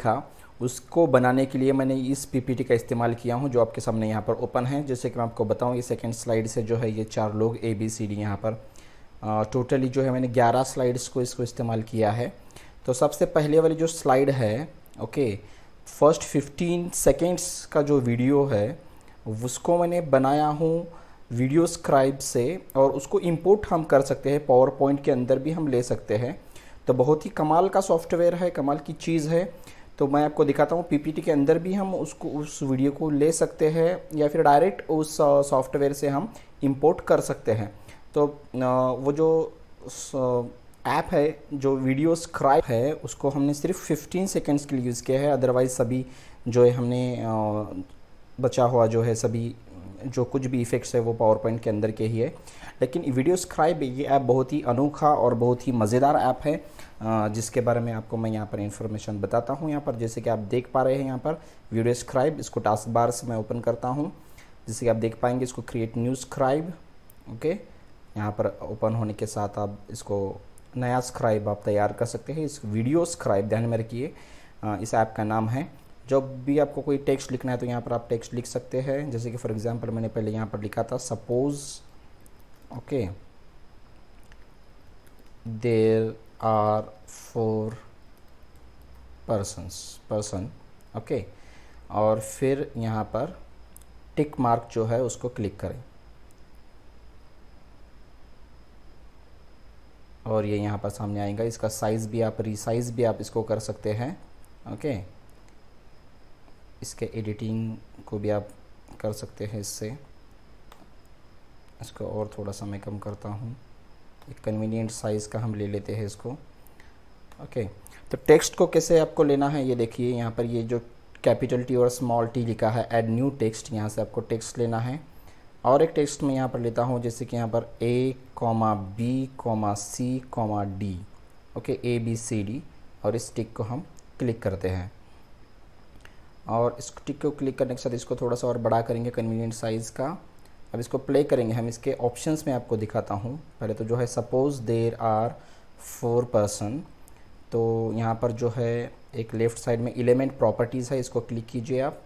देखा उसको बनाने के लिए मैंने इस पीपीटी का इस्तेमाल किया हूँ जो आपके सामने यहाँ पर ओपन है जैसे कि मैं आपको बताऊँ ये सेकेंड स्लाइड से जो है ये चार लोग ए बी सी डी यहाँ पर टोटली जो है मैंने ग्यारह स्लाइड्स को इसको इस्तेमाल किया है तो सबसे पहले वाली जो स्लाइड है ओके फर्स्ट फिफ्टीन सेकेंड्स का जो वीडियो है उसको मैंने बनाया हूँ वीडियो स्क्राइब से और उसको इम्पोर्ट हम कर सकते हैं पावर पॉइंट के अंदर भी हम ले सकते हैं तो बहुत ही कमाल का सॉफ्टवेयर है कमाल की चीज़ है तो मैं आपको दिखाता हूँ पीपीटी के अंदर भी हम उसको उस वीडियो को ले सकते हैं या फिर डायरेक्ट उस सॉफ्टवेयर से हम इंपोर्ट कर सकते हैं तो वो जो ऐप है जो वीडियो स्क्राइब है उसको हमने सिर्फ 15 सेकंड्स के लिए यूज़ किया है अदरवाइज़ सभी जो है हमने बचा हुआ जो है सभी जो कुछ भी इफ़ेक्ट्स है वो पावर पॉइंट के अंदर के ही है लेकिन वीडियो स्क्राइब ये ऐप बहुत ही अनोखा और बहुत ही मज़ेदार ऐप है जिसके बारे में आपको मैं यहाँ पर इन्फॉर्मेशन बताता हूँ यहाँ पर जैसे कि आप देख पा रहे हैं यहाँ पर वीडियो स्क्राइब इसको टास्क बार से मैं ओपन करता हूँ जैसे कि आप देख पाएंगे इसको क्रिएट न्यू स्क्राइब ओके यहाँ पर ओपन होने के साथ आप इसको नया स्क्राइब आप तैयार कर सकते हैं इस वीडियो स्क्राइब ध्यान में रखिए इस ऐप का नाम है जब भी आपको कोई टेक्स्ट लिखना है तो यहाँ पर आप टेक्स्ट लिख सकते हैं जैसे कि फॉर एग्जांपल मैंने पहले यहाँ पर लिखा था suppose okay there are four persons person okay और फिर यहाँ पर टिक मार्क जो है उसको क्लिक करें और ये यह यहाँ पर सामने आएगा इसका साइज़ भी आप रिसाइज भी आप इसको कर सकते हैं ओके इसके एडिटिंग को भी आप कर सकते हैं इससे इसको और थोड़ा सा मैं कम करता हूँ एक कन्वीनियंट साइज़ का हम ले लेते हैं इसको ओके तो टेक्स्ट को कैसे आपको लेना है ये देखिए यहाँ पर ये जो कैपिटल टी और स्मॉल टी लिखा है एड न्यू टेक्स्ट यहाँ से आपको टेक्स्ट लेना है और एक टेक्स्ट मैं यहाँ पर लेता हूँ जैसे कि यहाँ पर A comma B comma C comma D okay A B C D और इस टिक को हम क्लिक करते हैं और इस टिक को क्लिक करने के साथ इसको थोड़ा सा और बड़ा करेंगे कन्वीनियंट साइज़ का अब इसको प्ले करेंगे हम इसके ऑप्शंस में आपको दिखाता हूँ पहले तो जो है suppose there are four person तो यहाँ पर जो है एक लेफ़्ट साइड में एलिमेंट प्रॉपर्टीज़ है इसको क्लिक कीजिए आप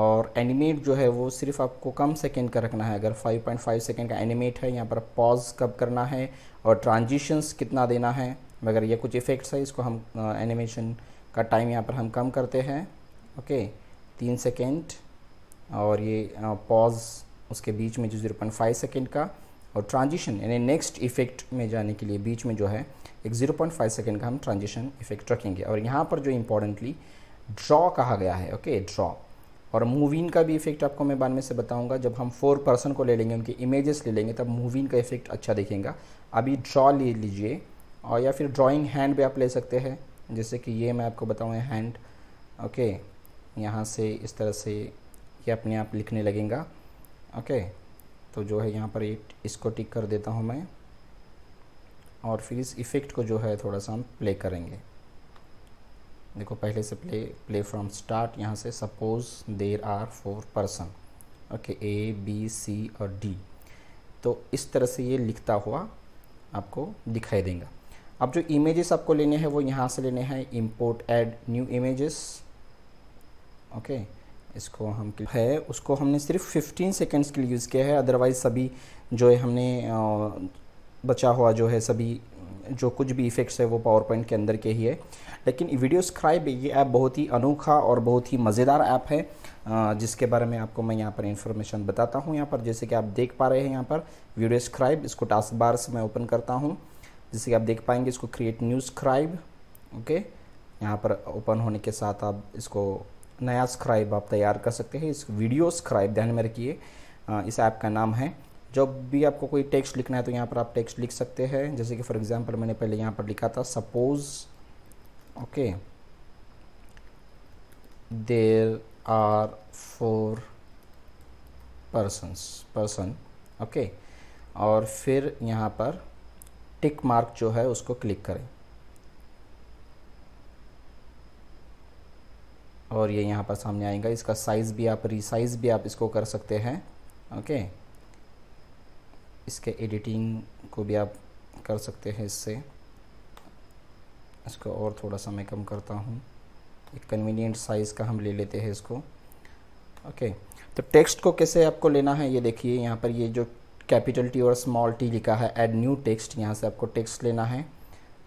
और एनिमेट जो है वो सिर्फ आपको कम सेकेंड का रखना है अगर 5.5 सेकेंड का एनिमेट है यहाँ पर पॉज कब करना है और ट्रांजिशंस कितना देना है मगर ये कुछ इफ़ेक्ट्स है इसको हम एनिमेशन का टाइम यहाँ पर हम कम करते हैं ओके तीन सेकेंड और ये पॉज उसके बीच में जो जीरो पॉइंट फाइव सेकेंड का और ट्रांजिशन यानी नेक्स्ट इफेक्ट में जाने के लिए बीच में जो है एक ज़ीरो पॉइंट फाइव सेकेंड का हम ट्रांजिशन इफेक्ट रखेंगे और यहाँ पर जो इम्पोर्टेंटली ड्रॉ कहा गया है ओके ड्रॉ और मूवीन का भी इफेक्ट आपको मैं बाद में से बताऊंगा जब हम फोर पर्सन को ले लेंगे उनके इमेजेस ले लेंगे तब मूवीन का इफेक्ट अच्छा दिखेगा अभी ड्रॉ ले लीजिए और या फिर ड्राइंग हैंड भी आप ले सकते हैं जैसे कि ये मैं आपको बताऊँ हैंड ओके यहाँ से इस तरह से ये अपने आप लिखने लगेगा ओके तो जो है यहाँ पर इसको टिक कर देता हूँ मैं और फिर इस इफ़ेक्ट को जो है थोड़ा सा हम प्ले करेंगे देखो पहले से प्ले प्ले फ्रॉम स्टार्ट यहाँ से suppose there are four person okay A B C और डी तो इस तरह से ये लिखता हुआ आपको दिखाई देगा अब जो इमेजेस आपको लेने हैं वो यहाँ से लेने हैं import add new images okay इसको हम है उसको हमने सिर्फ 15 सेकेंड्स के लिए यूज़ किया है अदरवाइज़ सभी जो है हमने बचा हुआ जो है सभी जो कुछ भी इफ़ेक्ट्स है वो पावर पॉइंट के अंदर के ही है लेकिन वीडियो स्क्राइब ये ऐप बहुत ही अनोखा और बहुत ही मज़ेदार ऐप है जिसके बारे में आपको मैं यहाँ पर इंफॉर्मेशन बताता हूँ यहाँ पर जैसे कि आप देख पा रहे हैं यहाँ पर वीडियो स्क्राइब इसको टास्क बार से मैं ओपन करता हूँ जैसे कि आप देख पाएंगे इसको क्रिएट न्यू स्क्राइब ओके यहाँ पर ओपन होने के साथ आप इसको नया स्क्राइब आप तैयार कर सकते हैं इस वीडियो स्क्राइब ध्यान में रखिए इस ऐप का नाम है जब भी आपको कोई टेक्स्ट लिखना है तो यहाँ पर आप टेक्स्ट लिख सकते हैं जैसे कि फॉर एग्जांपल मैंने पहले यहाँ पर लिखा था suppose okay there are four persons person okay और फिर यहाँ पर टिक मार्क जो है उसको क्लिक करें और ये यहाँ पर सामने आएगा इसका साइज़ भी आप रिसाइज़ भी आप इसको कर सकते हैं ओके इसके एडिटिंग को भी आप कर सकते हैं इससे इसको और थोड़ा सा मैं कम करता हूँ एक कन्वीनियंट साइज़ का हम ले लेते हैं इसको ओके तो टेक्स्ट को कैसे आपको लेना है ये देखिए यहाँ पर ये जो कैपिटल टी और स्मॉल टी लिखा है एड न्यू टेक्स्ट यहाँ से आपको टेक्स्ट लेना है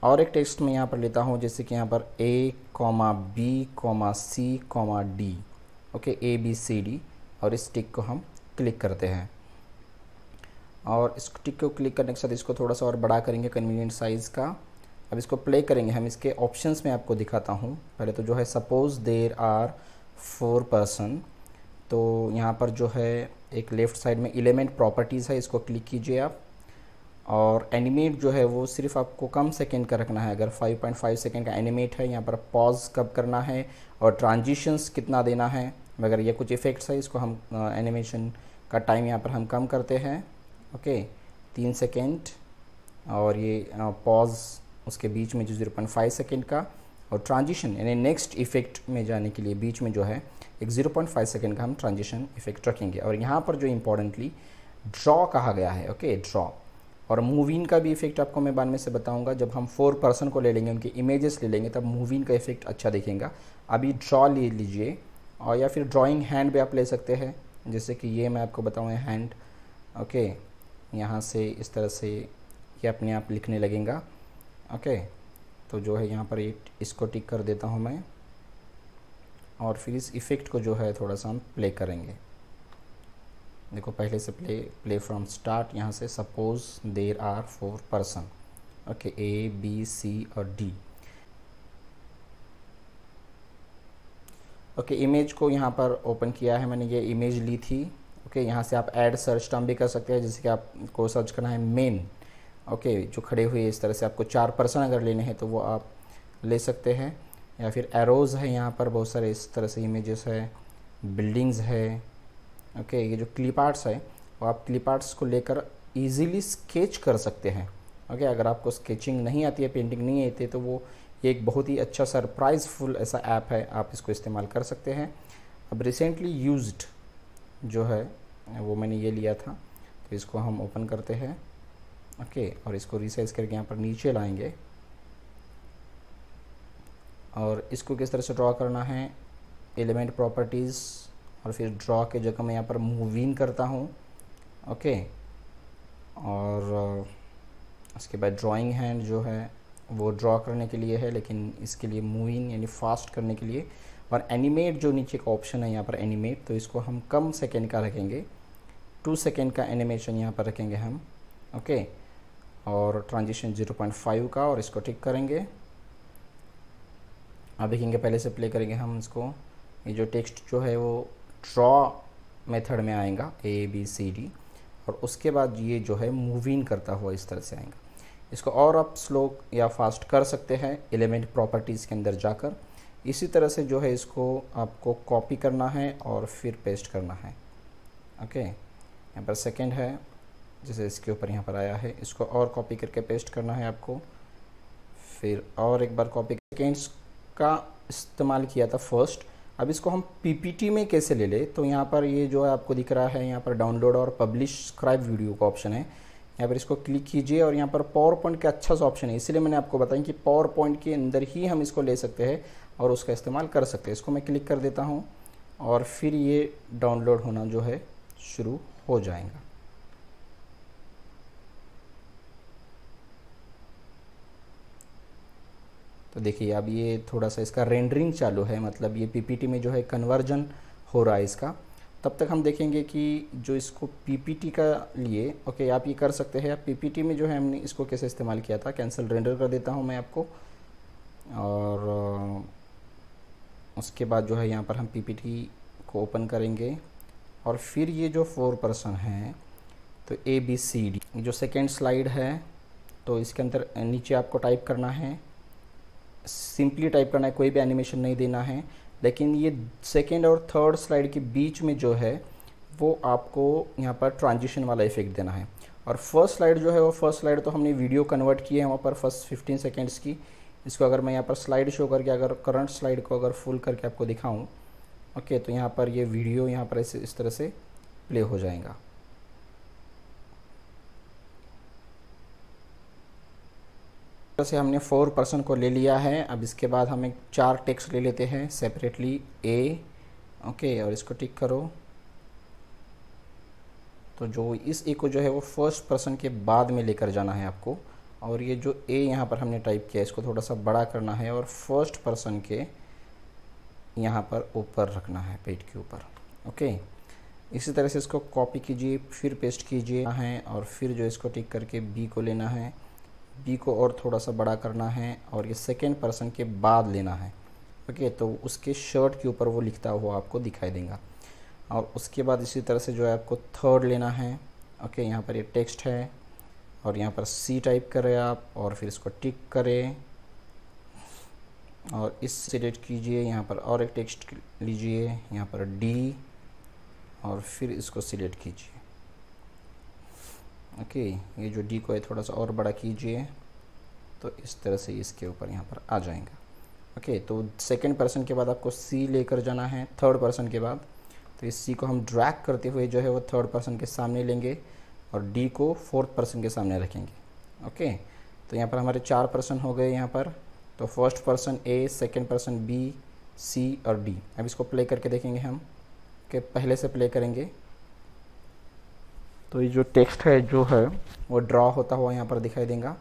और एक टेक्स्ट में यहाँ पर लेता हूँ जैसे कि यहाँ पर A comma B comma C comma D okay A B C D और इस टिक को हम क्लिक करते हैं और इस टिक को क्लिक करने के साथ इसको थोड़ा सा और बड़ा करेंगे कन्वीनियंट साइज़ का अब इसको प्ले करेंगे हम इसके ऑप्शंस में आपको दिखाता हूँ पहले तो जो है suppose there are four person तो यहाँ पर जो है एक लेफ़्ट साइड में एलिमेंट प्रॉपर्टीज़ है इसको क्लिक कीजिए आप और एनिमेट जो है वो सिर्फ आपको कम सेकेंड का रखना है अगर 5.5 सेकेंड का एनिमेट है यहाँ पर पॉज कब करना है और ट्रांजिशंस कितना देना है मगर ये कुछ इफ़ेक्ट्स है इसको हम एनिमेशन का टाइम यहाँ पर हम कम करते हैं ओके तीन सेकेंड और ये पॉज उसके बीच में जो जीरो सेकेंड का और ट्रांजिशन यानी नेक्स्ट इफ़ेक्ट में जाने के लिए बीच में जो है एक 0.5 सेकेंड का हम ट्रांजिशन इफ़ेक्ट रखेंगे और यहाँ पर जो इम्पोर्टेंटली ड्रॉ कहा गया है ओके ड्रॉ और मूवीन का भी इफेक्ट आपको मैं बाद में से बताऊंगा जब हम फोर पर्सन को ले लेंगे उनके इमेजेस ले लेंगे तब मूवीन का इफेक्ट अच्छा दिखेगा अभी ड्रॉ ले लीजिए और या फिर ड्राइंग हैंड भी आप ले सकते हैं जैसे कि ये मैं आपको बताऊँ हैंड ओके यहाँ से इस तरह से ये अपने आप लिखने लगेगा ओके तो जो है यहाँ पर ये इसको टिक कर देता हूँ मैं और फिर इस इफ़ेक्ट को जो है थोड़ा सा हम प्ले करेंगे देखो पहले से प्ले प्ले फ्रॉम स्टार्ट यहाँ से suppose there are four person okay A B C और डी ओके इमेज को यहाँ पर ओपन किया है मैंने ये इमेज ली थी ओके okay, यहाँ से आप ऐड सर्च टर्म भी कर सकते हैं जैसे कि आपको सर्च करना है मेन ओके okay, जो खड़े हुए इस तरह से आपको चार पर्सन अगर लेने हैं तो वो आप ले सकते हैं या फिर एरोज़ है यहाँ पर बहुत सारे इस तरह से इमेजेस है बिल्डिंग्स है ओके ये जो क्लिप आर्ट्स है वो आप क्लिप आर्ट्स को लेकर ईजिली स्केच कर सकते हैं ओके अगर आपको स्केचिंग नहीं आती है पेंटिंग नहीं आती है तो वो ये एक बहुत ही अच्छा सरप्राइजफुल ऐसा ऐप है आप इसको इस्तेमाल कर सकते हैं अब रिसेंटली यूज जो है वो मैंने ये लिया था तो इसको हम ओपन करते हैं ओके और इसको रिसाइज करके यहाँ पर नीचे लाएंगे और इसको किस तरह से ड्रॉ करना है एलिमेंट प्रॉपर्टीज़ और फिर ड्रॉ के जगह मैं यहाँ पर मूव इन करता हूँ ओके और उसके बाद ड्राइंग हैंड जो है वो ड्रॉ करने के लिए है लेकिन इसके लिए इन यानी फास्ट करने के लिए और एनिमेट जो नीचे का ऑप्शन है यहाँ पर एनिमेट तो इसको हम कम सेकेंड का रखेंगे टू सेकेंड का एनिमेशन यहाँ पर रखेंगे हम ओके और ट्रांजिशन 0.5 का और इसको टिक करेंगे अब देखेंगे पहले से प्ले करेंगे हम इसको ये जो टेक्स्ट जो है वो ड्रॉ मेथड में आएगा ए बी सी डी और उसके बाद ये जो है मूविंग करता हुआ इस तरह से आएगा इसको और आप स्लो या फास्ट कर सकते हैं एलिमेंट प्रॉपर्टीज़ के अंदर जाकर इसी तरह से जो है इसको आपको कॉपी करना है और फिर पेस्ट करना है ओके यहाँ पर सेकंड है जैसे इसके ऊपर यहाँ पर आया है इसको और कॉपी करके पेस्ट करना है आपको फिर और एक बार कॉपी सेकेंड्स का इस्तेमाल किया था फर्स्ट अब इसको हम पीपीटी में कैसे ले ले तो यहाँ पर ये जो है आपको दिख रहा है यहाँ पर डाउनलोड और पब्लिश स्क्राइब वीडियो का ऑप्शन है यहाँ पर इसको क्लिक कीजिए और यहाँ पर पावर पॉइंट का अच्छा सा ऑप्शन है इसलिए मैंने आपको बताया कि पावर पॉइंट के अंदर ही हम इसको ले सकते हैं और उसका इस्तेमाल कर सकते हैं इसको मैं क्लिक कर देता हूँ और फिर ये डाउनलोड होना जो है शुरू हो जाएगा तो देखिए अब ये थोड़ा सा इसका रेंडरिंग चालू है मतलब ये पीपीटी में जो है कन्वर्जन हो रहा है इसका तब तक हम देखेंगे कि जो इसको पीपीटी का लिए ओके आप ये कर सकते हैं पीपीटी में जो है हमने इसको कैसे इस्तेमाल किया था कैंसिल रेंडर कर देता हूँ मैं आपको और उसके बाद जो है यहाँ पर हम पी को ओपन करेंगे और फिर ये जो फोर पर्सन है तो ए बी सी डी जो सेकेंड स्लाइड है तो इसके अंदर नीचे आपको टाइप करना है सिंपली टाइप करना है कोई भी एनिमेशन नहीं देना है लेकिन ये सेकेंड और थर्ड स्लाइड के बीच में जो है वो आपको यहाँ पर ट्रांजिशन वाला इफेक्ट देना है और फर्स्ट स्लाइड जो है वो फर्स्ट स्लाइड तो हमने वीडियो कन्वर्ट किया है वहाँ पर फर्स्ट फिफ्टीन सेकेंड्स की इसको अगर मैं यहाँ पर स्लाइड शो करके अगर करंट स्लाइड को अगर फुल करके आपको दिखाऊँ ओके तो यहाँ पर ये वीडियो यहाँ पर इस, इस तरह से प्ले हो जाएगा से हमने फोर पर्सन को ले लिया है अब इसके बाद हम एक चार टेक्स्ट ले लेते हैं सेपरेटली ए ओके और इसको टिक करो तो जो इस ए को जो है वो फर्स्ट पर्सन के बाद में लेकर जाना है आपको और ये जो ए यहाँ पर हमने टाइप किया है इसको थोड़ा सा बड़ा करना है और फर्स्ट पर्सन के यहाँ पर ऊपर रखना है पेट के ऊपर ओके इसी तरह से इसको कॉपी कीजिए फिर पेस्ट कीजिए और फिर जो इसको टिक करके बी को लेना है बी को और थोड़ा सा बड़ा करना है और ये सेकेंड पर्सन के बाद लेना है ओके तो उसके शर्ट के ऊपर वो लिखता हुआ आपको दिखाई देगा और उसके बाद इसी तरह से जो है आपको थर्ड लेना है ओके यहाँ पर ये टेक्स्ट है और यहाँ पर सी टाइप करें आप और फिर इसको टिक करें और इस सिलेक्ट कीजिए यहाँ पर और एक टेक्स्ट लीजिए यहाँ पर डी और फिर इसको सिलेक्ट कीजिए ओके ये जो डी को है थोड़ा सा और बड़ा कीजिए तो इस तरह से इसके ऊपर यहाँ पर आ जाएगा ओके तो सेकेंड पर्सन के बाद आपको सी लेकर जाना है थर्ड पर्सन के बाद तो इस सी को हम ड्रैक करते हुए जो है वो थर्ड पर्सन के सामने लेंगे और डी को फोर्थ पर्सन के सामने रखेंगे ओके तो यहाँ पर हमारे चार पर्सन हो गए यहाँ पर तो first person A second person B C और डी अब इसको प्ले करके देखेंगे हम के पहले से प्ले करेंगे तो ये जो टेक्स्ट है जो है वो ड्रॉ होता हुआ यहाँ पर दिखाई देगा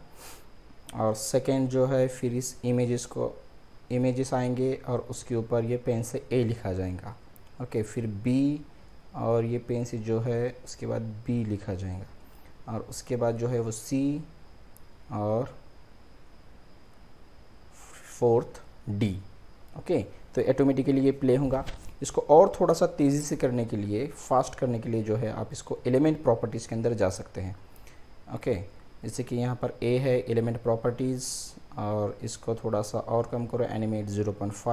और सेकेंड जो है फिर इस इमेजेस को इमेजेस आएंगे और उसके ऊपर ये पेन से ए लिखा जाएगा ओके फिर बी और ये पेन से जो है उसके बाद बी लिखा जाएगा और उसके बाद जो है वो सी और फोर्थ डी ओके तो ऑटोमेटिकली ये प्ले होगा इसको और थोड़ा सा तेज़ी से करने के लिए फास्ट करने के लिए जो है आप इसको एलिमेंट प्रॉपर्टीज़ के अंदर जा सकते हैं ओके जैसे कि यहाँ पर ए है एलिमेंट प्रॉपर्टीज़ और इसको थोड़ा सा और कम करो एनिमेट 0.5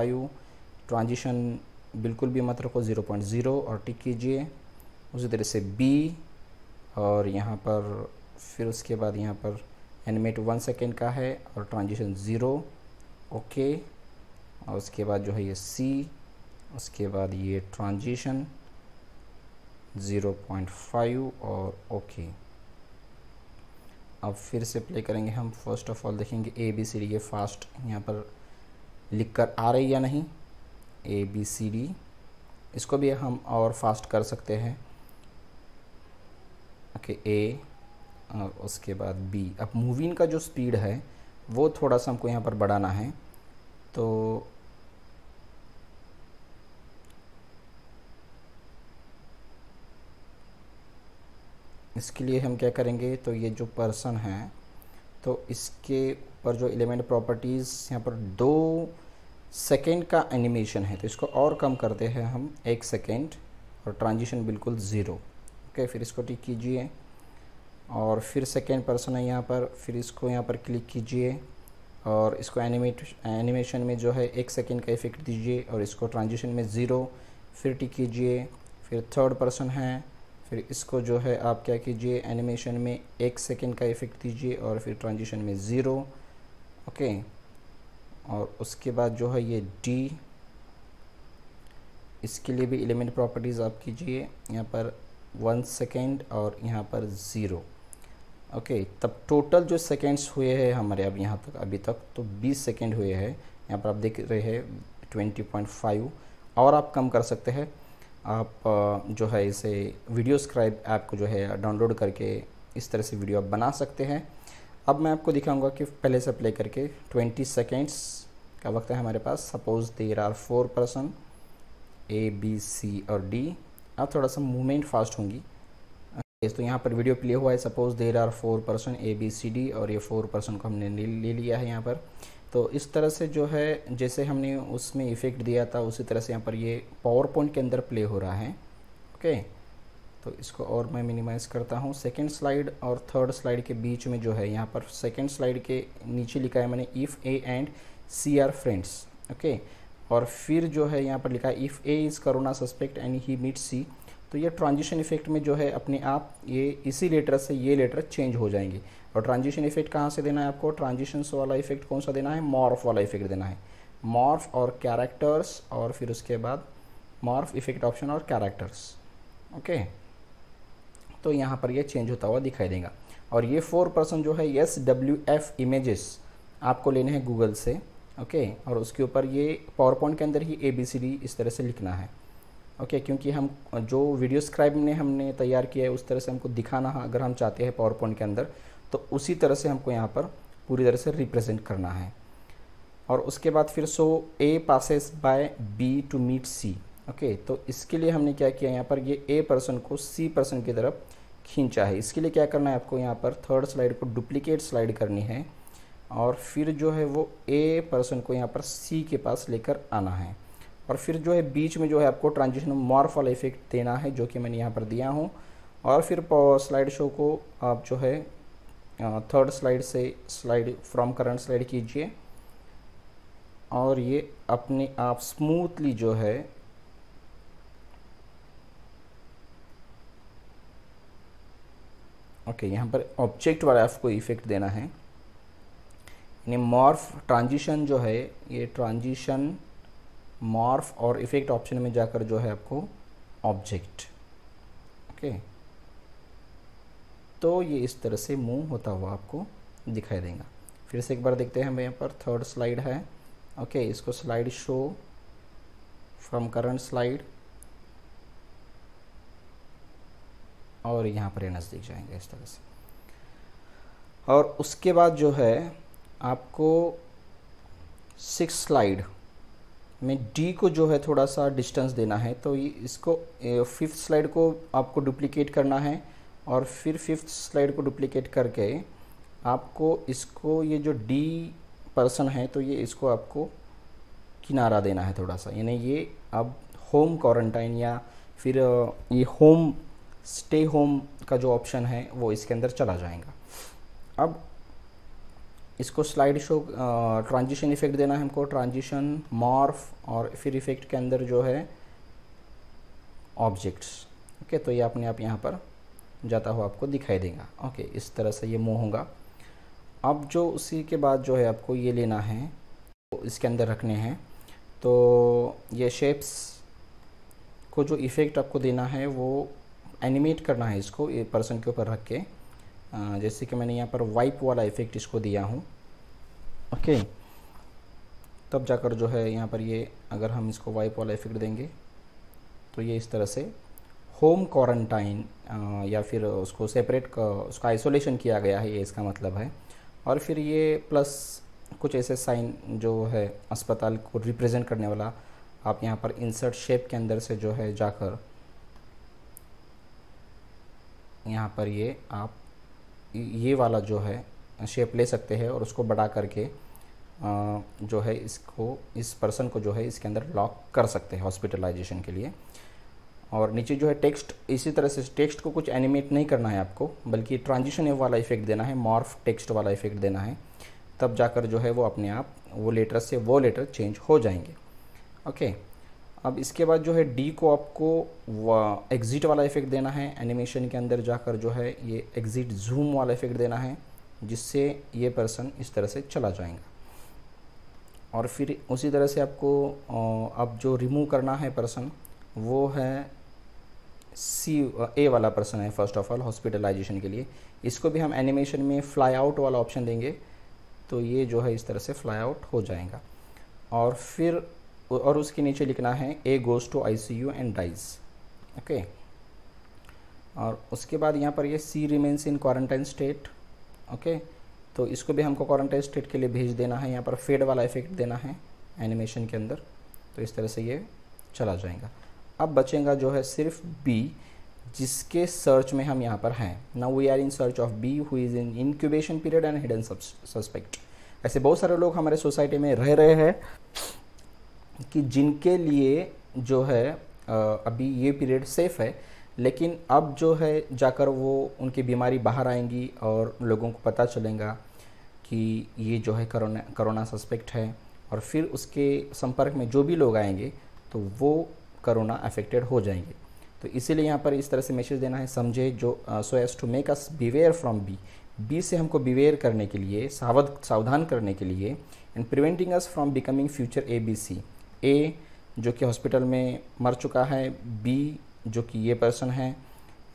ट्रांजिशन बिल्कुल भी मत रखो 0.0 और टिक कीजिए उसी तरह से बी और यहाँ पर फिर उसके बाद यहाँ पर एनिमेट वन सेकेंड का है और ट्रांजिशन ज़ीरो ओके और उसके बाद जो है ये सी उसके बाद ये ट्रांजिशन 0.5 और ओके अब फिर से प्ले करेंगे हम फर्स्ट ऑफ ऑल देखेंगे ए बी सी डी ये फास्ट यहाँ पर लिख कर आ रही या नहीं ए बी सी डी इसको भी हम और फास्ट कर सकते हैं ओके ए और उसके बाद बी अब मूविंग का जो स्पीड है वो थोड़ा सा हमको यहाँ पर बढ़ाना है तो इसके लिए हम क्या करेंगे तो ये जो पर्सन है तो इसके ऊपर जो एलिमेंट प्रॉपर्टीज़ यहाँ पर दो सेकेंड का एनिमेशन है तो इसको और कम करते हैं हम एक सेकेंड और ट्रांजिशन बिल्कुल ज़ीरो ओके फिर इसको टिक कीजिए और फिर सेकेंड पर्सन है यहाँ पर फिर इसको यहाँ पर क्लिक कीजिए और इसको एनिमेट एनिमेशन में जो है एक सेकेंड का इफेक्ट दीजिए और इसको ट्रांजिशन में ज़ीरो फिर टिक कीजिए फिर थर्ड पर्सन है फिर इसको जो है आप क्या कीजिए एनिमेशन में एक सेकेंड का इफ़ेक्ट दीजिए और फिर ट्रांजिशन में ज़ीरो ओके और उसके बाद जो है ये डी इसके लिए भी एलिमेंट प्रॉपर्टीज़ आप कीजिए यहाँ पर वन सेकेंड और यहाँ पर ज़ीरो ओके तब टोटल जो सेकेंड्स हुए हैं हमारे अब यहाँ तक अभी तक तो बीस सेकेंड हुए हैं यहाँ पर आप देख रहे हैं फाइव और आप कम कर सकते हैं आप जो है इसे वीडियो स्क्राइब ऐप को जो है डाउनलोड करके इस तरह से वीडियो आप बना सकते हैं अब मैं आपको दिखाऊंगा कि पहले से प्ले करके 20 सेकेंड्स का वक्त है हमारे पास suppose there are four person A B C और डी अब थोड़ा सा मूवमेंट फास्ट होंगी तो यहाँ पर वीडियो प्ले हुआ है suppose there are four person A B C D और ये फोर पर्सन को हमने ले लिया है यहाँ पर तो इस तरह से जो है जैसे हमने उसमें इफ़ेक्ट दिया था उसी तरह से यहाँ पर ये पावर पॉइंट के अंदर प्ले हो रहा है ओके तो इसको और मैं मिनिमाइज़ करता हूँ सेकेंड स्लाइड और थर्ड स्लाइड के बीच में जो है यहाँ पर सेकेंड स्लाइड के नीचे लिखा है मैंने if A and C are friends okay और फिर जो है यहाँ पर लिखा है if A is corona suspect and he meet C तो ये ट्रांजिशन इफेक्ट में जो है अपने आप ये इसी लेटर से ये लेटर चेंज हो जाएंगे और ट्रांजिशन इफेक्ट कहाँ से देना है आपको ट्रांजिशन वाला इफेक्ट कौन सा देना है मॉर्फ वाला इफेक्ट देना है मॉर्फ और कैरेक्टर्स और फिर उसके बाद मॉर्फ इफेक्ट ऑप्शन और कैरेक्टर्स ओके तो यहाँ पर ये चेंज होता हुआ दिखाई देगा और ये फोर पर्सन जो है एस डब्ल्यू एफ इमेजेस आपको लेने हैं गूगल से ओके और उसके ऊपर ये पावर पॉइंट के अंदर ही ए बी सी डी इस तरह से लिखना है ओके okay, क्योंकि हम जो वीडियो स्क्राइब ने हमने तैयार किया है उस तरह से हमको दिखाना अगर हम चाहते हैं पावर पॉइंट के अंदर तो उसी तरह से हमको यहाँ पर पूरी तरह से रिप्रेजेंट करना है और उसके बाद फिर so A passes by B to meet C okay तो इसके लिए हमने क्या किया यहाँ पर ये ए पर्सन को सी पर्सन की तरफ खींचा है इसके लिए क्या करना है आपको यहाँ पर थर्ड स्लाइड को डुप्लीकेट स्लाइड करनी है और फिर जो है वो ए पर्सन को यहाँ पर सी के पास लेकर आना है और फिर जो है बीच में जो है आपको ट्रांजिशन मॉर्फ वाला इफेक्ट देना है जो कि मैंने यहाँ पर दिया हूँ और फिर स्लाइड शो को आप जो है थर्ड uh, स्लाइड से स्लाइड फ्रॉम करंट स्लाइड कीजिए और ये अपने आप स्मूथली जो है ओके यहाँ पर ऑब्जेक्ट वाला आपको इफेक्ट देना है यानी मॉर्फ ट्रांजिशन जो है ये ट्रांजिशन मॉर्फ और इफेक्ट ऑप्शन में जाकर जो है आपको ऑब्जेक्ट ओके okay. तो ये इस तरह से मूव होता हुआ आपको दिखाई देगा फिर से एक बार देखते हैं हमें यहाँ पर थर्ड स्लाइड है ओके इसको slide show from current slide और यहाँ पर नज़दीक जाएंगे इस तरह से और उसके बाद जो है आपको सिक्स स्लाइड में डी को जो है थोड़ा सा डिस्टेंस देना है तो इसको फिफ्थ स्लाइड को आपको डुप्लीकेट करना है और फिर फिफ्थ स्लाइड को डुप्लीकेट करके आपको इसको ये जो डी पर्सन है तो ये इसको आपको किनारा देना है थोड़ा सा यानी ये अब होम क्वारंटाइन या फिर ये होम स्टे होम का जो ऑप्शन है वो इसके अंदर चला जाएगा अब इसको स्लाइड शो ट्रांजिशन इफ़ेक्ट देना है हमको ट्रांजिशन मॉर्फ और फिर इफ़ेक्ट के अंदर जो है ऑब्जेक्ट्स ओके तो ये अपने आप यहाँ पर जाता हुआ आपको दिखाई देगा ओके इस तरह से ये मुँह होगा अब जो उसी के बाद जो है आपको ये लेना है तो इसके अंदर रखने हैं तो ये शेप्स को जो इफ़ेक्ट आपको देना है वो एनिमेट करना है इसको ये पर्सन के ऊपर रख के जैसे कि मैंने यहाँ पर वाइप वाला इफ़ेक्ट इसको दिया हूँ ओके तब जाकर जो है यहाँ पर ये अगर हम इसको वाइप वाला इफ़ेक्ट देंगे तो ये इस तरह से होम क्वारंटाइन uh, या फिर उसको सेपरेट उसका आइसोलेशन किया गया है ये इसका मतलब है और फिर ये प्लस कुछ ऐसे साइन जो है अस्पताल को रिप्रेजेंट करने वाला आप यहाँ पर इंसर्ट शेप के अंदर से जो है जाकर यहाँ पर ये आप ये वाला जो है शेप ले सकते हैं और उसको बढ़ा करके जो है इसको इस पर्सन को जो है इसके अंदर लॉक कर सकते हैं हॉस्पिटलाइजेशन के लिए और नीचे जो है टेक्स्ट इसी तरह से टेक्स्ट को कुछ एनिमेट नहीं करना है आपको बल्कि ट्रांजिशन वाला इफेक्ट देना है मॉर्फ टेक्स्ट वाला इफेक्ट देना है तब जाकर जो है वो अपने आप वो लेटर से वो लेटर चेंज हो जाएंगे ओके अब इसके बाद जो है डी को आपको एग्ज़िट वाला इफेक्ट देना है एनिमेशन के अंदर जाकर जो है ये एग्ज़िट जूम वाला इफेक्ट देना है जिससे ये पर्सन इस तरह से चला जाएगा और फिर उसी तरह से आपको अब जो रिमूव करना है पर्सन वो है सी ए uh, वाला पर्सन है फर्स्ट ऑफ ऑल हॉस्पिटलाइजेशन के लिए इसको भी हम एनिमेशन में फ्लाई आउट वाला ऑप्शन देंगे तो ये जो है इस तरह से फ्लाई आउट हो जाएगा और फिर और उसके नीचे लिखना है A goes to I C U and dies okay और उसके बाद यहाँ पर ये C remains in quarantine state okay तो इसको भी हमको क्वारंटाइन स्टेट के लिए भेज देना है यहाँ पर फेड वाला इफेक्ट देना है एनिमेशन के अंदर तो इस तरह से ये चला जाएगा अब बचेगा जो है सिर्फ बी जिसके सर्च में हम यहाँ पर हैं now we are in search of B who is in incubation period and hidden suspect ऐसे बहुत सारे लोग हमारे सोसाइटी में रह रहे हैं कि जिनके लिए जो है अभी ये पीरियड सेफ है लेकिन अब जो है जाकर वो उनकी बीमारी बाहर आएंगी और लोगों को पता चलेगा कि ये जो है करोना करोना सस्पेक्ट है और फिर उसके संपर्क में जो भी लोग आएंगे तो वो करोना अफेक्टेड हो जाएंगे तो इसीलिए यहाँ पर इस तरह से मैसेज देना है समझे जो so as to make us beware from B B से हमको बिवेयर करने के लिए सावध सावधान करने के लिए and preventing us from becoming future A B C A जो कि हॉस्पिटल में मर चुका है बी जो कि ये पर्सन है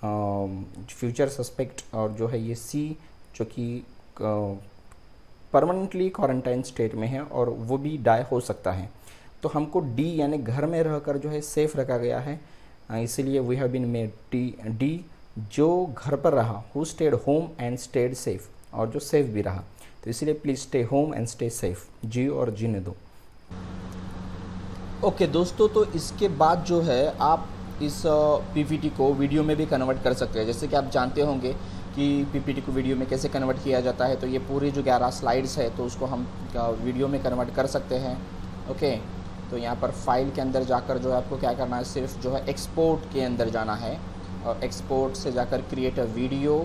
फ्यूचर um, सस्पेक्ट और जो है ये सी जो कि परमानेंटली क्वारंटाइन स्टेट में है और वो भी डाई हो सकता है तो हमको डी यानी घर में रहकर जो है सेफ रखा गया है इसीलिए we have been made T D जो घर पर रहा who stayed home and stayed safe और जो सेफ भी रहा तो इसलिए please stay home and stay safe जियो और जी ने दो ओके okay, दोस्तों तो इसके बाद जो है आप इस पीपीटी को वीडियो में भी कन्वर्ट कर सकते हैं जैसे कि आप जानते होंगे कि पीपीटी को वीडियो में कैसे कन्वर्ट किया जाता है तो ये पूरी जो ग्यारह स्लाइड्स है तो उसको हम वीडियो में कन्वर्ट कर सकते हैं ओके okay. तो यहाँ पर फाइल के अंदर जाकर जो है आपको क्या करना है सिर्फ जो है एक्सपोर्ट के अंदर जाना है और एक्सपोर्ट से जाकर क्रिएट अ वीडियो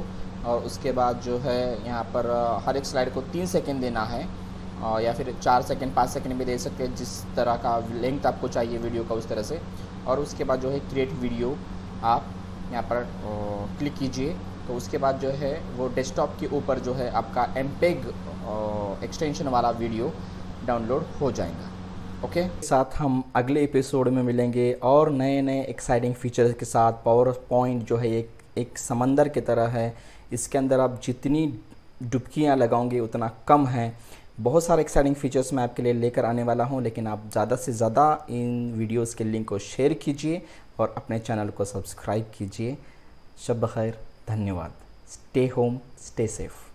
और उसके बाद जो है यहाँ पर हर एक स्लाइड को तीन सेकेंड देना है या फिर चार सेकेंड पाँच सेकेंड भी दे सकते हैं जिस तरह का लेंथ आपको चाहिए वीडियो का उस तरह से और उसके बाद जो है क्रिएट वीडियो आप यहाँ पर क्लिक कीजिए तो उसके बाद जो है वो डेस्कटॉप के ऊपर जो है आपका एम एक्सटेंशन वाला वीडियो डाउनलोड हो जाएगा ओके साथ हम अगले एपिसोड में मिलेंगे और नए नए एक्साइटिंग फीचर्स के साथ पावर पॉइंट जो है एक एक समंदर की तरह है इसके अंदर आप जितनी डुबकियाँ लगाओगे उतना कम है बहुत सारे एक्साइटिंग फीचर्स मैं आपके लिए लेकर आने वाला हूँ लेकिन आप ज़्यादा से ज़्यादा इन वीडियोस के लिंक को शेयर कीजिए और अपने चैनल को सब्सक्राइब कीजिए शब खैर धन्यवाद स्टे होम स्टे सेफ़